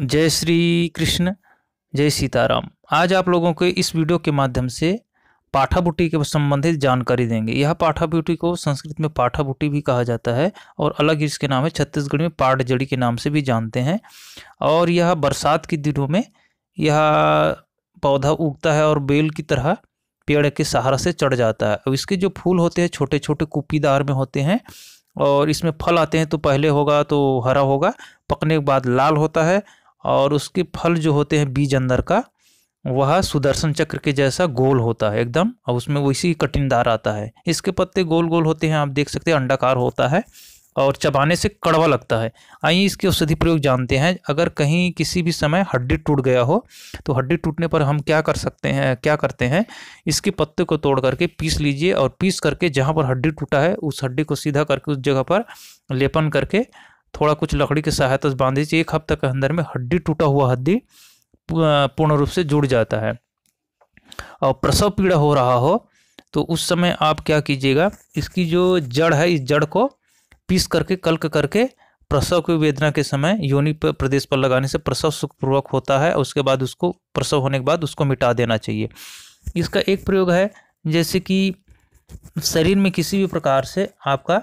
जय श्री कृष्ण जय सीताराम आज आप लोगों को इस वीडियो के माध्यम से पाठाबुटी के संबंधित जानकारी देंगे यह पाठाबुटी को संस्कृत में पाठाबुटी भी कहा जाता है और अलग इसके नाम है छत्तीसगढ़ में पाटजड़ी के नाम से भी जानते हैं और यह बरसात के दिनों में यह पौधा उगता है और बेल की तरह पेड़ के सहारा से चढ़ जाता है अब इसके जो फूल होते हैं छोटे छोटे कुपीदार में होते हैं और इसमें फल आते हैं तो पहले होगा तो हरा होगा पकने के बाद लाल होता है और उसके फल जो होते हैं बीज अंदर का वह सुदर्शन चक्र के जैसा गोल होता है एकदम और उसमें वैसी कठिनदार आता है इसके पत्ते गोल गोल होते हैं आप देख सकते हैं अंडाकार होता है और चबाने से कड़वा लगता है आइए इसके औषधि प्रयोग जानते हैं अगर कहीं किसी भी समय हड्डी टूट गया हो तो हड्डी टूटने पर हम क्या कर सकते हैं क्या करते हैं इसके पत्ते को तोड़ करके पीस लीजिए और पीस करके जहाँ पर हड्डी टूटा है उस हड्डी को सीधा करके उस जगह पर लेपन करके थोड़ा कुछ लकड़ी की सहायता से बांधी एक हफ्ता के अंदर में हड्डी टूटा हुआ हड्डी पूर्ण रूप से जुड़ जाता है और प्रसव पीड़ा हो रहा हो तो उस समय आप क्या कीजिएगा इसकी जो जड़ है इस जड़ को पीस करके कल्क करके प्रसव की वेदना के समय योनि प्रदेश पर लगाने से प्रसव सुखपूर्वक होता है उसके बाद उसको प्रसव होने के बाद उसको मिटा देना चाहिए इसका एक प्रयोग है जैसे कि शरीर में किसी भी प्रकार से आपका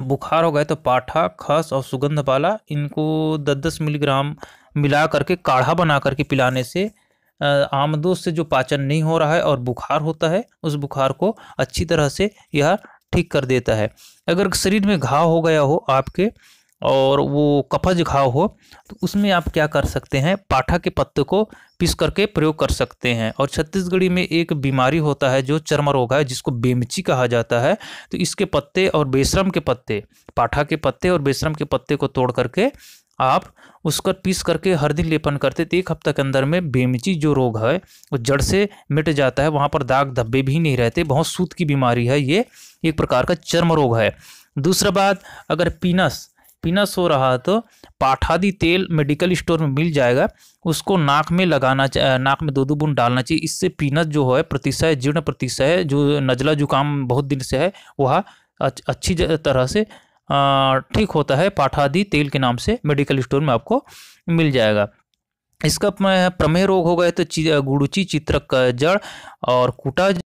बुखार हो गए तो पाठा खस और सुगंध वाला इनको दस दस मिलीग्राम मिला करके काढ़ा बना करके पिलाने से आमदो से जो पाचन नहीं हो रहा है और बुखार होता है उस बुखार को अच्छी तरह से यह ठीक कर देता है अगर शरीर में घाव हो गया हो आपके और वो कफा घाव हो तो उसमें आप क्या कर सकते हैं पाठा के पत्ते को पीस करके प्रयोग कर सकते हैं और छत्तीसगढ़ी में एक बीमारी होता है जो चर्म रोग है जिसको बेमची कहा जाता है तो इसके पत्ते और बेसरम के पत्ते पाठा के पत्ते और बेसरम के पत्ते को तोड़ करके आप उसका पीस करके हर दिन लेपन करते तो एक हफ्ता के अंदर में बेमची जो रोग है वो जड़ से मिट जाता है वहाँ पर दाग धब्बे भी नहीं रहते बहुत सूत की बीमारी है ये एक प्रकार का चर्म रोग है दूसरा बात अगर पीनस पिनस हो रहा है तो पाठादी तेल मेडिकल स्टोर में मिल जाएगा उसको नाक में लगाना चाहिए नाक में दो दो बूंद डालना चाहिए इससे पीनस जो है प्रतिशय जीर्ण प्रतिशय जो नजला जुकाम बहुत दिन से है वह अच्छी तरह से ठीक होता है पाठादी तेल के नाम से मेडिकल स्टोर में आपको मिल जाएगा इसका प्रमेह रोग हो गए तो गुड़ुची चित्रक जड़ और कुटा